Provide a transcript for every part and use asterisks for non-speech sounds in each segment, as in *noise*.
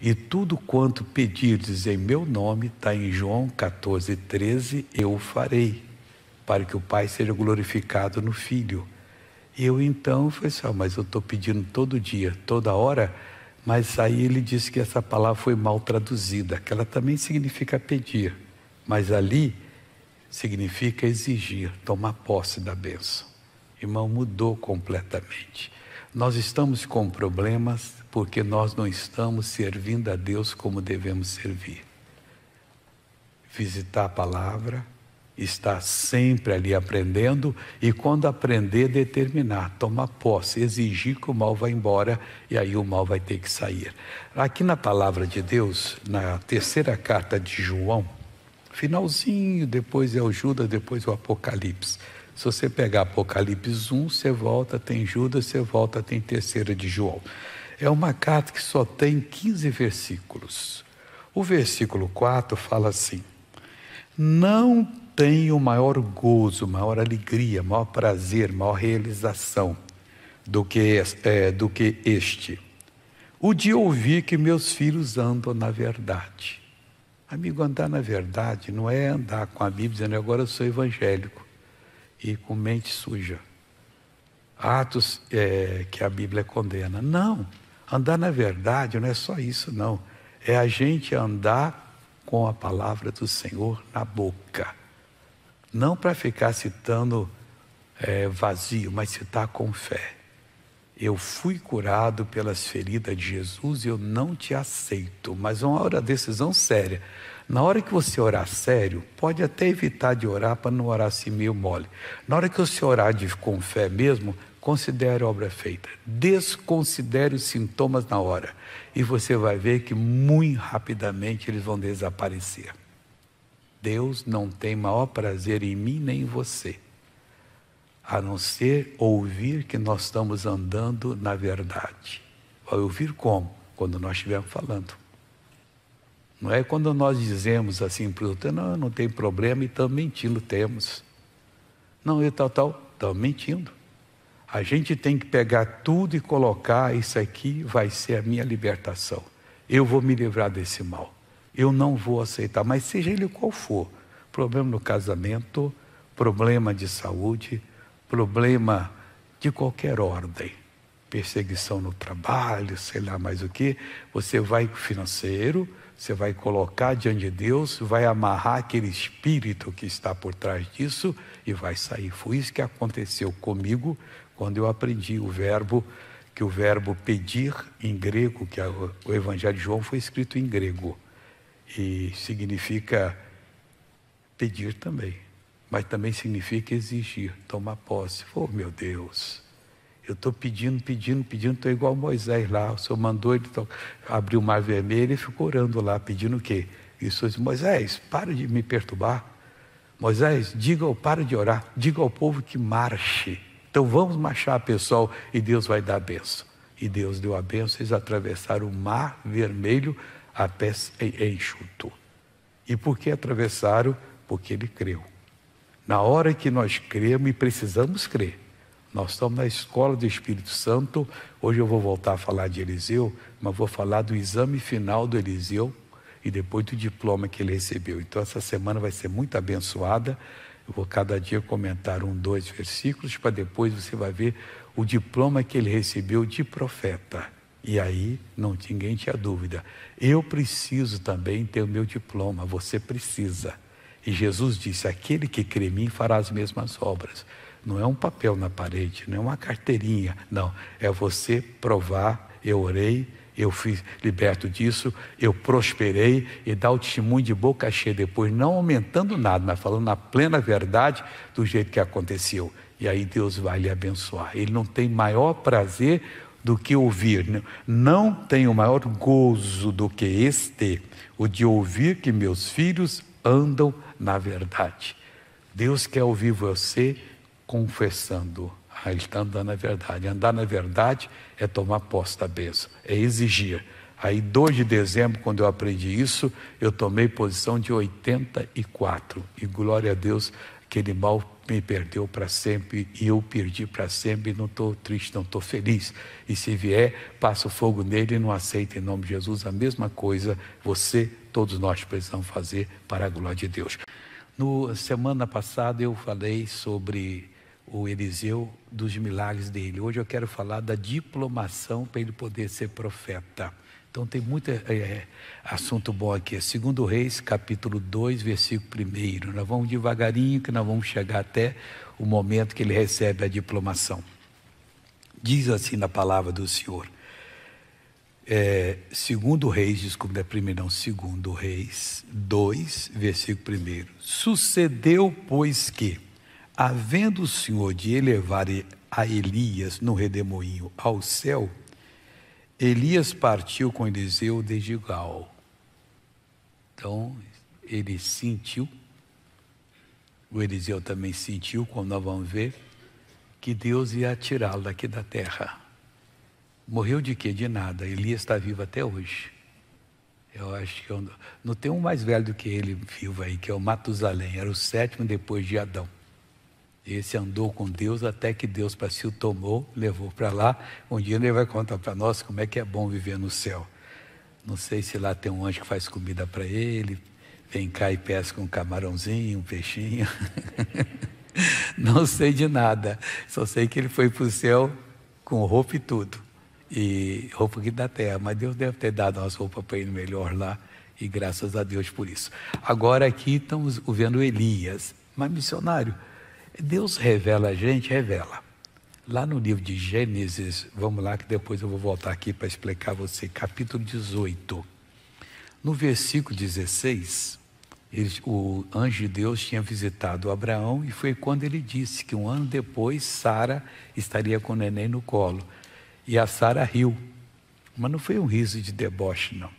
E tudo quanto pedirdes em meu nome, está em João 14, 13, eu farei, para que o Pai seja glorificado no Filho. E eu então falei assim, ah, mas eu estou pedindo todo dia, toda hora, mas aí ele disse que essa palavra foi mal traduzida, que ela também significa pedir, mas ali significa exigir, tomar posse da bênção. Irmão, mudou completamente. Nós estamos com problemas, porque nós não estamos servindo a Deus como devemos servir. Visitar a palavra, estar sempre ali aprendendo e quando aprender determinar, tomar posse, exigir que o mal vá embora e aí o mal vai ter que sair. Aqui na palavra de Deus, na terceira carta de João, finalzinho, depois é o Judas, depois o Apocalipse. Se você pegar Apocalipse 1, você volta, tem Judas, você volta, tem terceira de João. É uma carta que só tem 15 versículos. O versículo 4 fala assim: Não tenho maior gozo, maior alegria, maior prazer, maior realização do que, é, do que este. O de ouvir que meus filhos andam na verdade. Amigo, andar na verdade não é andar com a Bíblia dizendo agora eu sou evangélico e com mente suja. Atos é, que a Bíblia condena. Não. Andar na verdade não é só isso, não. É a gente andar com a palavra do Senhor na boca. Não para ficar citando é, vazio, mas citar com fé. Eu fui curado pelas feridas de Jesus e eu não te aceito. Mas é uma hora decisão séria. Na hora que você orar sério, pode até evitar de orar para não orar assim meio mole. Na hora que você orar de, com fé mesmo, Considere a obra feita. Desconsidere os sintomas na hora. E você vai ver que muito rapidamente eles vão desaparecer. Deus não tem maior prazer em mim nem em você, a não ser ouvir que nós estamos andando na verdade. Vai ouvir como? Quando nós estivermos falando. Não é quando nós dizemos assim para o outro, não, não tem problema, e estamos mentindo, temos. Não, e tal, tal, estamos mentindo. A gente tem que pegar tudo e colocar isso aqui vai ser a minha libertação. Eu vou me livrar desse mal. Eu não vou aceitar, mas seja ele qual for, problema no casamento, problema de saúde, problema de qualquer ordem, perseguição no trabalho, sei lá mais o que, você vai financeiro, você vai colocar diante de Deus, vai amarrar aquele espírito que está por trás disso e vai sair. Foi isso que aconteceu comigo quando eu aprendi o verbo, que o verbo pedir em grego, que é o Evangelho de João foi escrito em grego, e significa pedir também, mas também significa exigir, tomar posse. Oh, meu Deus! Eu estou pedindo, pedindo, pedindo, estou igual Moisés lá. O Senhor mandou ele abrir o mar vermelho e ficou orando lá, pedindo o quê? E Senhor disse, Moisés, para de me perturbar. Moisés, diga ao para de orar, diga ao povo que marche. Então vamos marchar, pessoal, e Deus vai dar a benção. E Deus deu a benção, eles atravessaram o mar vermelho a pé enxuto. E por que atravessaram? Porque ele creu. Na hora que nós cremos e precisamos crer, nós estamos na escola do Espírito Santo. Hoje eu vou voltar a falar de Eliseu, mas vou falar do exame final do Eliseu e depois do diploma que ele recebeu. Então essa semana vai ser muito abençoada. Eu vou cada dia comentar um, dois versículos, para depois você vai ver o diploma que ele recebeu de profeta. E aí não ninguém tinha dúvida. Eu preciso também ter o meu diploma, você precisa. E Jesus disse: aquele que crê em mim fará as mesmas obras. Não é um papel na parede, não é uma carteirinha, não. É você provar, eu orei, eu fui liberto disso, eu prosperei e dá o testemunho de boca cheia depois, não aumentando nada, mas falando na plena verdade do jeito que aconteceu. E aí Deus vai lhe abençoar. Ele não tem maior prazer do que ouvir, né? não tem o maior gozo do que este, o de ouvir que meus filhos andam na verdade. Deus quer ouvir você confessando ah, ele está andando na verdade. Andar na verdade é tomar posse da bênção, é exigir. Aí, 2 de dezembro, quando eu aprendi isso, eu tomei posição de 84. E glória a Deus, aquele mal me perdeu para sempre e eu perdi para sempre. Não estou triste, não estou feliz. E se vier, passa o fogo nele e não aceita em nome de Jesus. A mesma coisa, você, todos nós precisamos fazer para a glória de Deus. No semana passada eu falei sobre o Eliseu dos milagres dele. Hoje eu quero falar da diplomação para ele poder ser profeta. Então tem muito é, é assunto bom aqui. Segundo Reis, capítulo 2, versículo 1. Nós vamos devagarinho que nós vamos chegar até o momento que ele recebe a diplomação. Diz assim na palavra do Senhor. É, segundo Reis, desculpa, é primeiro não, segundo Reis 2, versículo 1. Sucedeu, pois que havendo o Senhor de elevar a Elias no redemoinho ao céu, Elias partiu com Eliseu de Gigal. Então, ele sentiu, o Eliseu também sentiu, como nós vamos ver, que Deus ia tirá-lo daqui da terra. Morreu de quê? De nada. Elias está vivo até hoje. Eu acho que eu não, não tem um mais velho do que ele vivo aí, que é o Matusalém. Era o sétimo depois de Adão. Esse andou com Deus até que Deus para si o tomou, levou para lá. Um dia ele vai contar para nós como é que é bom viver no céu. Não sei se lá tem um anjo que faz comida para ele, vem cá e pesca um camarãozinho, um peixinho. *laughs* Não sei de nada, só sei que ele foi para o céu com roupa e tudo. E roupa aqui da terra, mas Deus deve ter dado umas roupas para ele melhor lá, e graças a Deus por isso. Agora aqui estamos vendo Elias, mas missionário, Deus revela a gente, revela. Lá no livro de Gênesis, vamos lá que depois eu vou voltar aqui para explicar a você, capítulo 18. No versículo 16, ele, o anjo de Deus tinha visitado Abraão e foi quando ele disse que um ano depois Sara estaria com o neném no colo. E a Sara riu. Mas não foi um riso de deboche, não.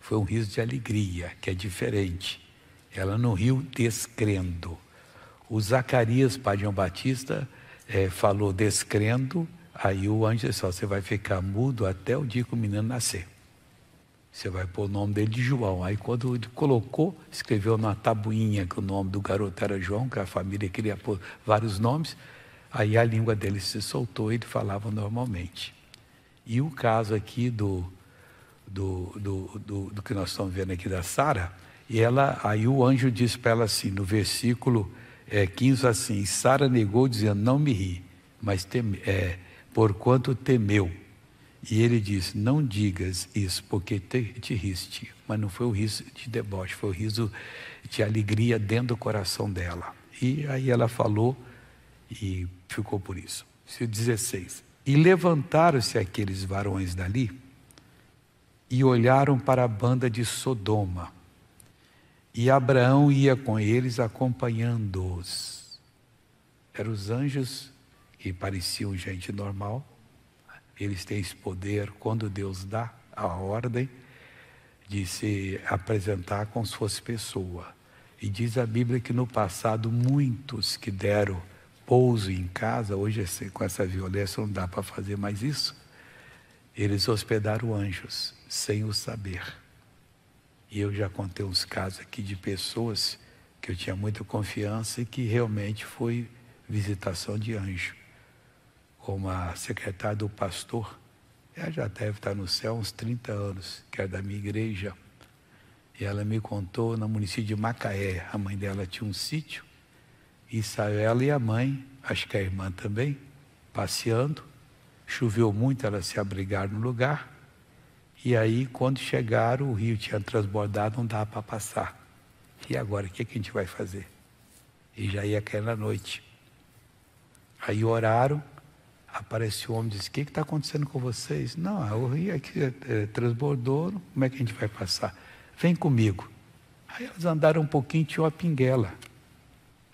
Foi um riso de alegria, que é diferente. Ela não riu descrendo o Zacarias Padre Batista é, falou descrendo, aí o anjo disse: ó, Você vai ficar mudo até o dia que o menino nascer. Você vai pôr o nome dele de João. Aí, quando ele colocou, escreveu na tabuinha que o nome do garoto era João, que a família queria pôr vários nomes. Aí a língua dele se soltou e ele falava normalmente. E o caso aqui do, do, do, do, do que nós estamos vendo aqui da Sara, e ela, aí o anjo disse para ela assim, no versículo é, 15 assim: Sara negou, dizendo: Não me ri, mas teme, é, porquanto temeu. E ele disse: Não digas isso, porque te, te riste. Mas não foi o riso de deboche, foi o riso de alegria dentro do coração dela. E aí ela falou e ficou por isso. Isso 16. É e levantaram-se aqueles varões dali e olharam para a banda de Sodoma e Abraão ia com eles, acompanhando-os. Eram os anjos que pareciam gente normal. Eles têm esse poder quando Deus dá a ordem de se apresentar como se fosse pessoa. E diz a Bíblia que no passado muitos que deram pouso em casa, hoje com essa violência não dá para fazer mais isso, eles hospedaram anjos sem o saber. E eu já contei uns casos aqui de pessoas que eu tinha muita confiança e que realmente foi visitação de anjo. Como a secretária do pastor, ela já deve estar no céu há uns 30 anos, que era é da minha igreja. E ela me contou no município de Macaé, a mãe dela tinha um sítio, e saiu ela e a mãe, acho que é a irmã também, passeando. Choveu muito, elas se abrigaram no lugar. E aí, quando chegaram, o rio tinha transbordado, não dava para passar. E agora, o que, que a gente vai fazer? E já ia aquela noite. Aí oraram, apareceu o um homem e disse: O que está acontecendo com vocês? Não, é, o rio aqui é, é, transbordou, como é que a gente vai passar? Vem comigo. Aí eles andaram um pouquinho, tinha uma pinguela.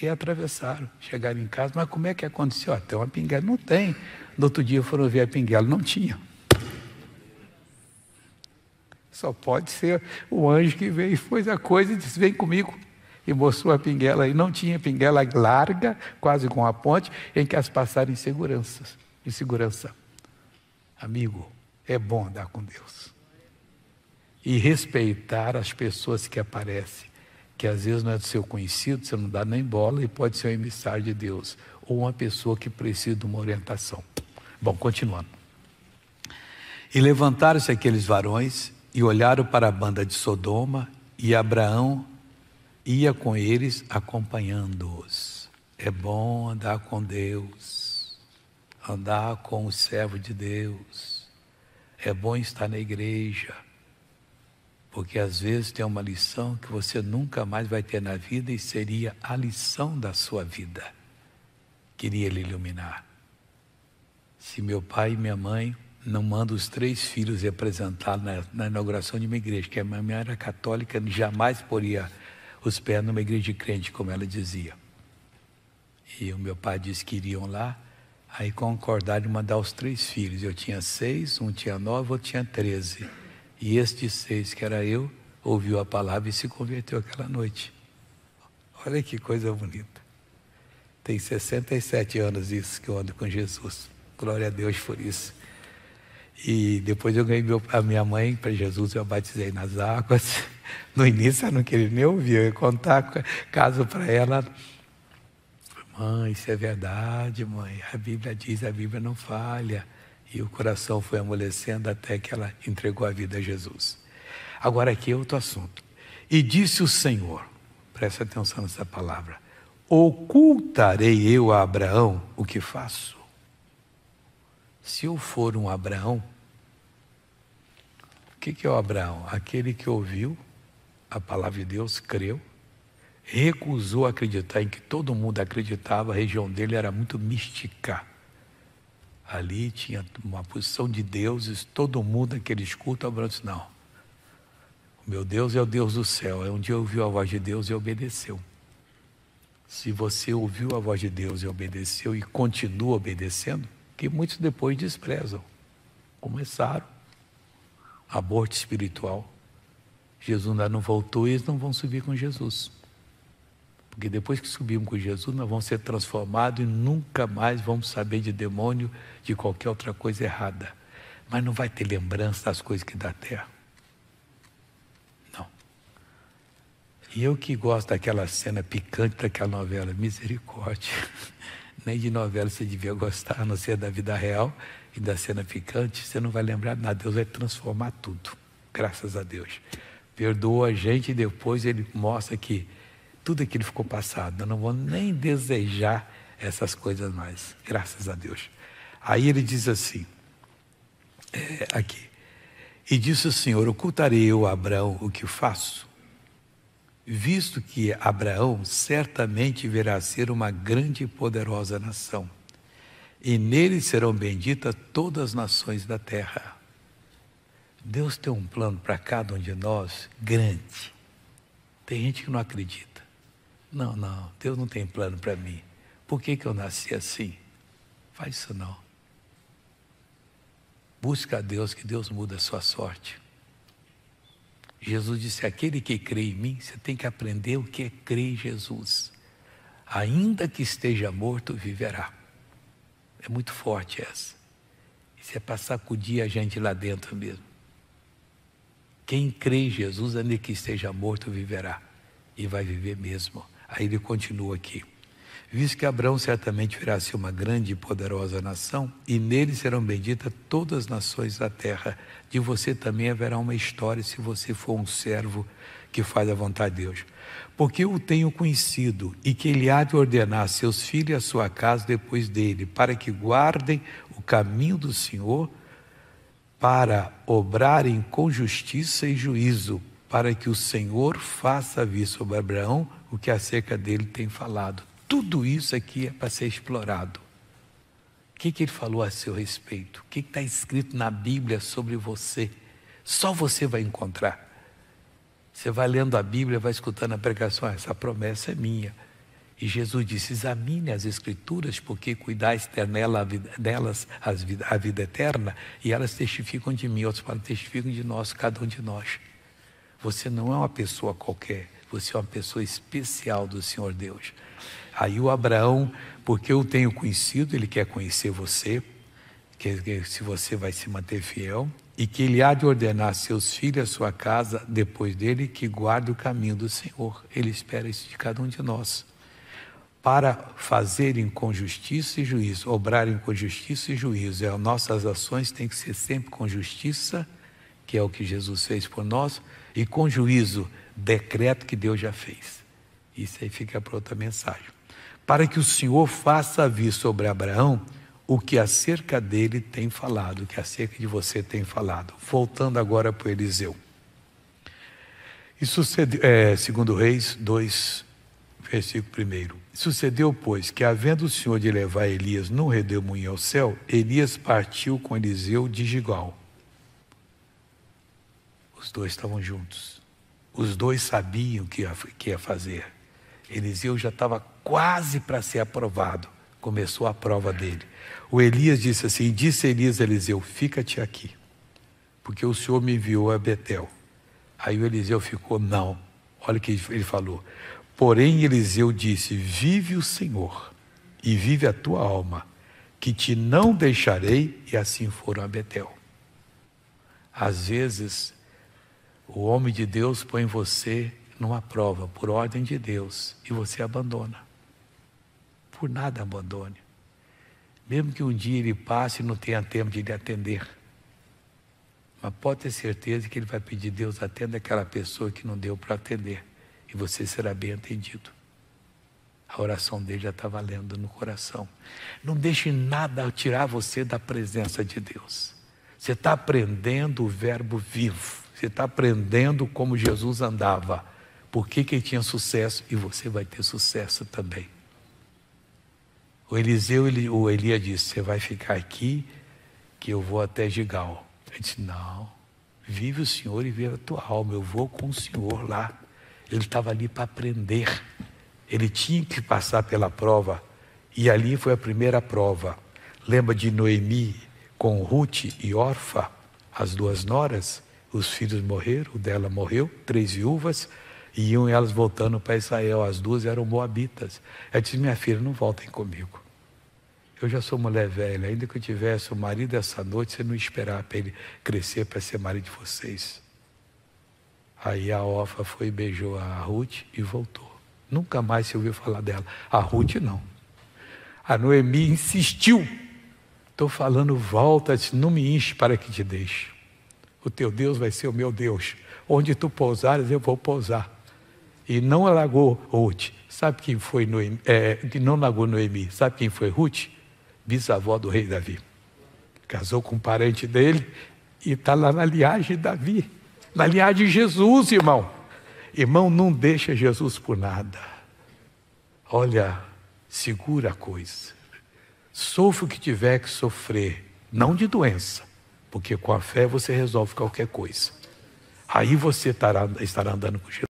Aí atravessaram, chegaram em casa, mas como é que aconteceu? Ah, tem uma pinguela? Não tem. No outro dia foram ver a pinguela, não tinha. Só pode ser o anjo que veio e fez a coisa e disse: Vem comigo. E mostrou a pinguela. E não tinha pinguela larga, quase com a ponte, em que as passaram em segurança. Em segurança. Amigo, é bom andar com Deus. E respeitar as pessoas que aparecem, que às vezes não é do seu conhecido, você não dá nem bola e pode ser um emissário de Deus, ou uma pessoa que precisa de uma orientação. Bom, continuando. E levantaram-se aqueles varões e olharam para a banda de Sodoma, e Abraão ia com eles acompanhando-os. É bom andar com Deus, andar com o servo de Deus. É bom estar na igreja, porque às vezes tem uma lição que você nunca mais vai ter na vida e seria a lição da sua vida. Queria lhe iluminar. Se meu pai e minha mãe não manda os três filhos representar na, na, inauguração de uma igreja, que a minha mãe era católica, jamais poria os pés numa igreja de crente, como ela dizia. E o meu pai disse que iriam lá, aí concordaram em mandar os três filhos. Eu tinha seis, um tinha nove, outro tinha treze. E este seis, que era eu, ouviu a palavra e se converteu aquela noite. Olha que coisa bonita. Tem 67 anos isso que eu ando com Jesus. Glória a Deus por isso. E depois eu ganhei meu, a minha mãe para Jesus, eu a batizei nas águas. *laughs* No início ela não queria nem ouvir, eu ia contar caso para ela. Mãe, isso é verdade, mãe. A Bíblia diz, a Bíblia não falha. E o coração foi amolecendo até que ela entregou a vida a Jesus. Agora aqui é outro assunto. E disse o Senhor, presta atenção nessa palavra: ocultarei eu a Abraão o que faço? Se eu for um Abraão, o que, que é o Abraão? Aquele que ouviu a palavra de Deus, creu, recusou acreditar em que todo mundo acreditava, a região dele era muito mística. Ali tinha uma posição de deuses, todo mundo aquele escuto Abraão disse, não, o meu Deus é o Deus do céu, é um dia ouviu a voz de Deus e obedeceu. Se você ouviu a voz de Deus e obedeceu e continua obedecendo, que muitos depois desprezam. Começaram. Aborto espiritual. Jesus ainda não voltou e eles não vão subir com Jesus. Porque depois que subimos com Jesus, nós vamos ser transformados e nunca mais vamos saber de demônio, de qualquer outra coisa errada. Mas não vai ter lembrança das coisas que da terra. Não. E eu que gosto daquela cena picante daquela novela, misericórdia. *laughs* Nem de novela você devia gostar, a não ser da vida real e da cena picante. Você não vai lembrar nada. Deus vai transformar tudo. Graças a Deus. Perdoa a gente e depois ele mostra que tudo aquilo ficou passado. Eu não vou nem desejar essas coisas mais. Graças a Deus. Aí ele diz assim, é, aqui. E disse o Senhor: Ocultarei eu a Abraão o que faço? visto que Abraão certamente virá a ser uma grande e poderosa nação, e nele serão benditas todas as nações da terra. Deus tem um plano para cada um de nós grande. Tem gente que não acredita. Não, não, Deus não tem plano para mim. Por que, que eu nasci assim? Faz isso não. Busca a Deus, que Deus muda a sua sorte. Jesus disse: Aquele que crê em mim, você tem que aprender o que é crer em Jesus. Ainda que esteja morto, viverá. É muito forte essa. Isso é para sacudir a gente lá dentro mesmo. Quem crê em Jesus, ainda que esteja morto, viverá. E vai viver mesmo. Aí ele continua aqui visto que Abraão certamente virá ser uma grande e poderosa nação, e nele serão benditas todas as nações da terra. De você também haverá uma história se você for um servo que faz a vontade de Deus. Porque eu o tenho conhecido, e que ele há de ordenar seus filhos e a sua casa depois dele, para que guardem o caminho do Senhor, para obrarem com justiça e juízo, para que o Senhor faça vir sobre Abraão o que acerca dele tem falado. Tudo isso aqui é para ser explorado. O que, que ele falou a seu respeito? O que está escrito na Bíblia sobre você? Só você vai encontrar. Você vai lendo a Bíblia, vai escutando a pregação, ah, essa promessa é minha. E Jesus disse: examine as Escrituras, porque cuidais ter nela, a vida, delas a vida eterna, e elas testificam de mim, outros falam, testificam de nós, cada um de nós. Você não é uma pessoa qualquer, você é uma pessoa especial do Senhor Deus. Aí o Abraão, porque eu tenho conhecido, ele quer conhecer você, que, que, se você vai se manter fiel, e que ele há de ordenar seus filhos, a sua casa, depois dele, que guarde o caminho do Senhor. Ele espera isso de cada um de nós. Para fazerem com justiça e juízo, obrarem com justiça e juízo, as é, nossas ações têm que ser sempre com justiça, que é o que Jesus fez por nós, e com juízo, decreto que Deus já fez. Isso aí fica para outra mensagem para que o Senhor faça vir sobre Abraão o que acerca dele tem falado, o que acerca de você tem falado. Voltando agora para Eliseu. E sucedeu, é, segundo Reis 2, versículo 1. Sucedeu, pois, que havendo o Senhor de levar Elias no redemoinho ao céu, Elias partiu com Eliseu de Gigal. Os dois estavam juntos. Os dois sabiam o que ia fazer. Eliseu já estava quase para ser aprovado. Começou a prova dele. O Elias disse assim: Disse Elias a Eliseu: Fica-te aqui, porque o Senhor me enviou a Betel. Aí o Eliseu ficou: Não. Olha o que ele falou. Porém, Eliseu disse: Vive o Senhor e vive a tua alma, que te não deixarei. E assim foram a Betel. Às vezes, o homem de Deus põe você numa prova por ordem de Deus e você abandona. Por nada abandone. Mesmo que um dia ele passe e não tenha tempo de lhe atender. Mas pode ter certeza que ele vai pedir: Deus, atenda aquela pessoa que não deu para atender. E você será bem atendido. A oração dele já está valendo no coração. Não deixe nada tirar você da presença de Deus. Você está aprendendo o Verbo vivo. Você está aprendendo como Jesus andava porque que ele tinha sucesso e você vai ter sucesso também. O Eliseu, ele, o Elia disse: Você vai ficar aqui, que eu vou até Gigal. Ele disse: Não, vive o Senhor e vive a tua alma, eu vou com o Senhor lá. Ele estava ali para aprender, ele tinha que passar pela prova, e ali foi a primeira prova. Lembra de Noemi com Ruth e Orfa, as duas noras? Os filhos morreram, o dela morreu, três viúvas e iam elas voltando para Israel, as duas eram moabitas. Ela disse: Minha filha, não voltem comigo. Eu já sou mulher velha, ainda que eu tivesse o marido essa noite, você não esperava para ele crescer para ser marido de vocês. Aí a Ofa foi e beijou a Ruth e voltou. Nunca mais se ouviu falar dela. A Ruth não. A Noemi insistiu. Estou falando, volta, não me enche para que te deixe. O teu Deus vai ser o meu Deus. Onde tu pousares, eu vou pousar e não alagou Ruth. Sabe quem foi Noemi, é, não alagou Noemi? Sabe quem foi Ruth? Bisavó do rei Davi. Casou com um parente dele e está lá na linhagem de Davi, na linhagem de Jesus, irmão. Irmão, não deixa Jesus por nada. Olha, segura a coisa. Sofra o que tiver que sofrer, não de doença, porque com a fé você resolve qualquer coisa. Aí você estará, estará andando com Jesus.